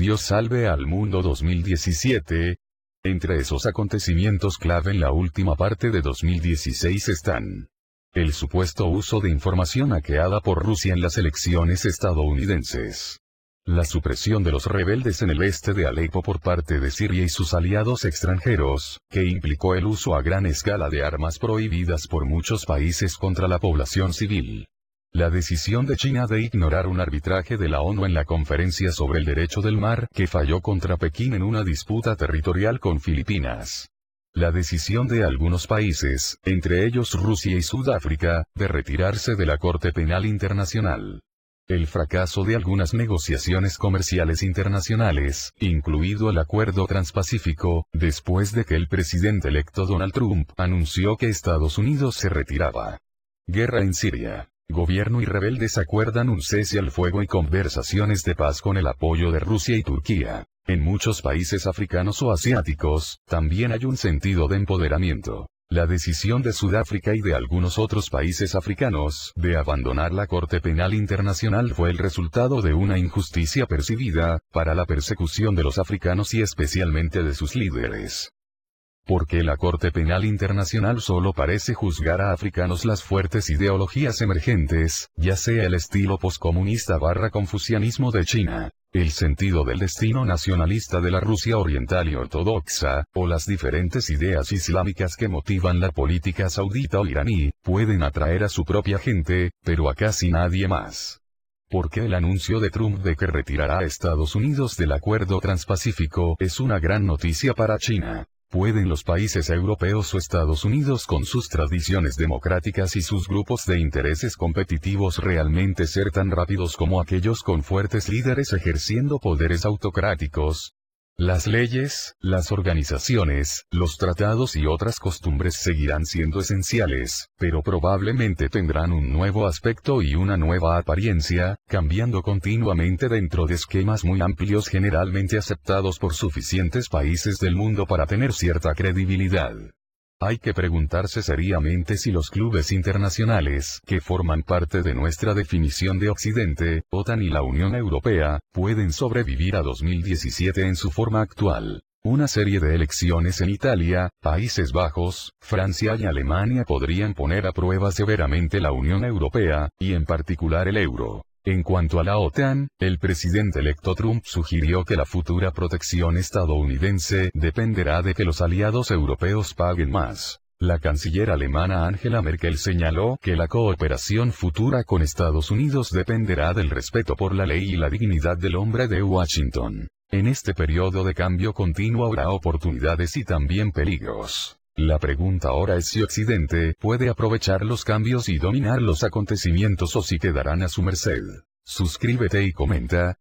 Dios salve al mundo 2017. Entre esos acontecimientos clave en la última parte de 2016 están el supuesto uso de información hackeada por Rusia en las elecciones estadounidenses. La supresión de los rebeldes en el este de Alepo por parte de Siria y sus aliados extranjeros, que implicó el uso a gran escala de armas prohibidas por muchos países contra la población civil. La decisión de China de ignorar un arbitraje de la ONU en la conferencia sobre el derecho del mar que falló contra Pekín en una disputa territorial con Filipinas. La decisión de algunos países, entre ellos Rusia y Sudáfrica, de retirarse de la Corte Penal Internacional. El fracaso de algunas negociaciones comerciales internacionales, incluido el Acuerdo Transpacífico, después de que el presidente electo Donald Trump anunció que Estados Unidos se retiraba. Guerra en Siria. Gobierno y rebeldes acuerdan un cese al fuego y conversaciones de paz con el apoyo de Rusia y Turquía. En muchos países africanos o asiáticos, también hay un sentido de empoderamiento. La decisión de Sudáfrica y de algunos otros países africanos de abandonar la Corte Penal Internacional fue el resultado de una injusticia percibida, para la persecución de los africanos y especialmente de sus líderes. Porque la Corte Penal Internacional solo parece juzgar a africanos las fuertes ideologías emergentes, ya sea el estilo poscomunista barra confucianismo de China, el sentido del destino nacionalista de la Rusia oriental y ortodoxa, o las diferentes ideas islámicas que motivan la política saudita o iraní, pueden atraer a su propia gente, pero a casi nadie más. Porque el anuncio de Trump de que retirará a Estados Unidos del Acuerdo Transpacífico es una gran noticia para China. ¿Pueden los países europeos o Estados Unidos con sus tradiciones democráticas y sus grupos de intereses competitivos realmente ser tan rápidos como aquellos con fuertes líderes ejerciendo poderes autocráticos? Las leyes, las organizaciones, los tratados y otras costumbres seguirán siendo esenciales, pero probablemente tendrán un nuevo aspecto y una nueva apariencia, cambiando continuamente dentro de esquemas muy amplios generalmente aceptados por suficientes países del mundo para tener cierta credibilidad. Hay que preguntarse seriamente si los clubes internacionales que forman parte de nuestra definición de Occidente, OTAN y la Unión Europea, pueden sobrevivir a 2017 en su forma actual. Una serie de elecciones en Italia, Países Bajos, Francia y Alemania podrían poner a prueba severamente la Unión Europea, y en particular el euro. En cuanto a la OTAN, el presidente electo Trump sugirió que la futura protección estadounidense dependerá de que los aliados europeos paguen más. La canciller alemana Angela Merkel señaló que la cooperación futura con Estados Unidos dependerá del respeto por la ley y la dignidad del hombre de Washington. En este periodo de cambio continuo habrá oportunidades y también peligros. La pregunta ahora es si Occidente puede aprovechar los cambios y dominar los acontecimientos o si quedarán a su merced. Suscríbete y comenta,